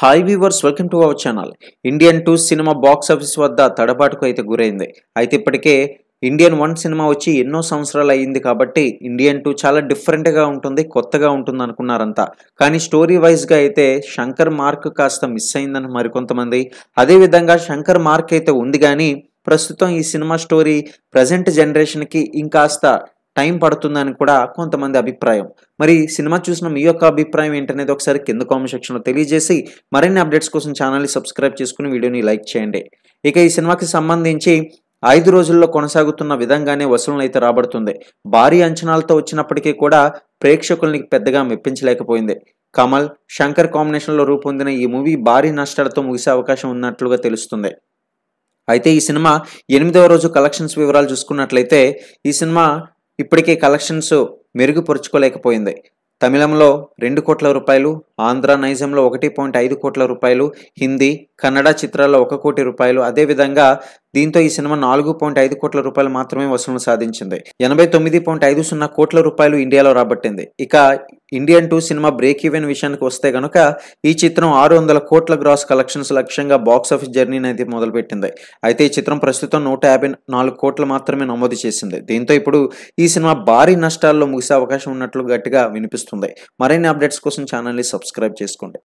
hi viewers welcome to our channel Indian two cinema box office వద్ద తడబాటుకు అయితే గురైంది అయితే ఇప్పటికే ఇండియన్ వన్ సినిమా వచ్చి ఎన్నో సంవత్సరాలు అయ్యింది కాబట్టి ఇండియన్ టూ చాలా డిఫరెంట్గా ఉంటుంది కొత్తగా ఉంటుంది అనుకున్నారంతా కానీ స్టోరీ వైజ్గా అయితే శంకర్ మార్క్ కాస్త మిస్ అయిందని మరికొంతమంది అదేవిధంగా శంకర్ మార్క్ అయితే ఉంది కానీ ప్రస్తుతం ఈ సినిమా స్టోరీ ప్రజెంట్ జనరేషన్కి ఇంకాస్త టైం పడుతుందని కూడా కొంతమంది అభిప్రాయం మరి సినిమా చూసిన మీ యొక్క అభిప్రాయం ఏంటనేది ఒకసారి కింద కామెంట్ సెక్షన్లో తెలియజేసి మరిన్ని అప్డేట్స్ కోసం ఛానల్ని సబ్స్క్రైబ్ చేసుకుని వీడియోని లైక్ చేయండి ఇక ఈ సినిమాకి సంబంధించి ఐదు రోజుల్లో కొనసాగుతున్న విధంగానే వసూలు అయితే రాబడుతుంది భారీ అంచనాలతో వచ్చినప్పటికీ కూడా ప్రేక్షకుల్ని పెద్దగా మెప్పించలేకపోయింది కమల్ శంకర్ కాంబినేషన్లో రూపొందిన ఈ మూవీ భారీ నష్టాలతో ముగిసే అవకాశం ఉన్నట్లుగా తెలుస్తుంది అయితే ఈ సినిమా ఎనిమిదవ రోజు కలెక్షన్స్ వివరాలు చూసుకున్నట్లయితే ఈ సినిమా ఇప్పటికే కలెక్షన్స్ మెరుగుపరుచుకోలేకపోయింది తమిళంలో రెండు కోట్ల రూపాయలు ఆంధ్ర నైజంలో ఒకటి పాయింట్ ఐదు కోట్ల రూపాయలు హిందీ కన్నడ చిత్రాల్లో ఒక కోటి రూపాయలు అదేవిధంగా దీంతో ఈ సినిమా నాలుగు పాయింట్ ఐదు కోట్ల రూపాయలు మాత్రమే వసూలు సాధించింది ఎనభై తొమ్మిది పాయింట్ ఐదు సున్నా కోట్ల రూపాయలు ఇండియాలో రాబట్టింది ఇక Indian two cinema break even విషయానికి వస్తే కనుక ఈ చిత్రం ఆరు వందల కోట్ల గ్రాస్ కలెక్షన్స్ లక్ష్యంగా బాక్సాఫీస్ జర్నీని అయితే మొదలుపెట్టింది అయితే ఈ చిత్రం ప్రస్తుతం నూట యాభై నాలుగు కోట్లు మాత్రమే నమోదు చేసింది దీంతో ఇప్పుడు ఈ సినిమా భారీ నష్టాల్లో ముగిసే అవకాశం ఉన్నట్లు గట్టిగా వినిపిస్తుంది మరిన్ని అప్డేట్స్ కోసం ఛానల్ని సబ్స్క్రైబ్ చేసుకోండి